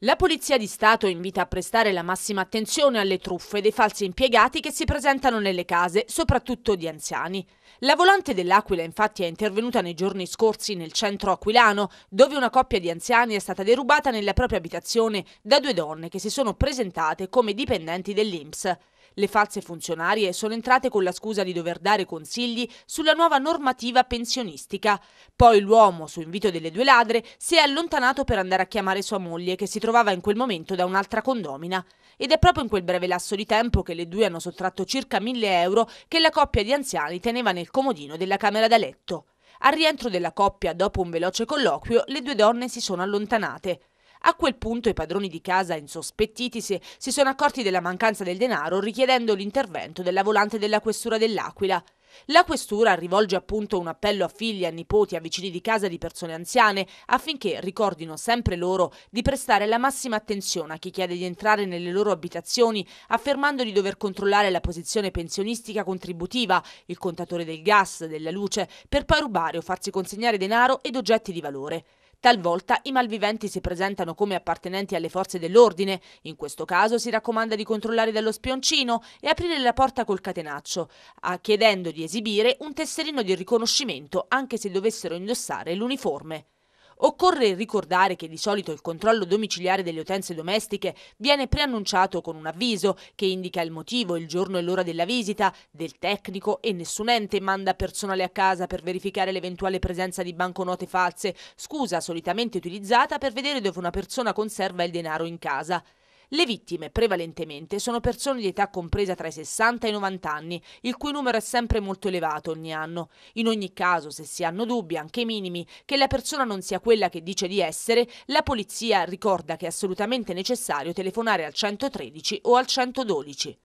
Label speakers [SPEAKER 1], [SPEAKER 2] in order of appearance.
[SPEAKER 1] La Polizia di Stato invita a prestare la massima attenzione alle truffe dei falsi impiegati che si presentano nelle case, soprattutto di anziani. La volante dell'Aquila infatti è intervenuta nei giorni scorsi nel centro aquilano, dove una coppia di anziani è stata derubata nella propria abitazione da due donne che si sono presentate come dipendenti dell'Inps. Le false funzionarie sono entrate con la scusa di dover dare consigli sulla nuova normativa pensionistica. Poi l'uomo, su invito delle due ladre, si è allontanato per andare a chiamare sua moglie che si trovava in quel momento da un'altra condomina. Ed è proprio in quel breve lasso di tempo che le due hanno sottratto circa 1000 euro che la coppia di anziani teneva nel comodino della camera da letto. Al rientro della coppia, dopo un veloce colloquio, le due donne si sono allontanate. A quel punto i padroni di casa, insospettitisi, si sono accorti della mancanza del denaro richiedendo l'intervento della volante della questura dell'Aquila. La questura rivolge appunto un appello a figli, a nipoti, a vicini di casa di persone anziane affinché ricordino sempre loro di prestare la massima attenzione a chi chiede di entrare nelle loro abitazioni, affermando di dover controllare la posizione pensionistica contributiva, il contatore del gas, della luce, per poi rubare o farsi consegnare denaro ed oggetti di valore. Talvolta i malviventi si presentano come appartenenti alle forze dell'ordine, in questo caso si raccomanda di controllare dallo spioncino e aprire la porta col catenaccio, chiedendo di esibire un tesserino di riconoscimento anche se dovessero indossare l'uniforme. Occorre ricordare che di solito il controllo domiciliare delle utenze domestiche viene preannunciato con un avviso che indica il motivo, il giorno e l'ora della visita del tecnico e nessun ente manda personale a casa per verificare l'eventuale presenza di banconote false, scusa solitamente utilizzata per vedere dove una persona conserva il denaro in casa. Le vittime prevalentemente sono persone di età compresa tra i 60 e i 90 anni, il cui numero è sempre molto elevato ogni anno. In ogni caso, se si hanno dubbi, anche minimi, che la persona non sia quella che dice di essere, la polizia ricorda che è assolutamente necessario telefonare al 113 o al 112.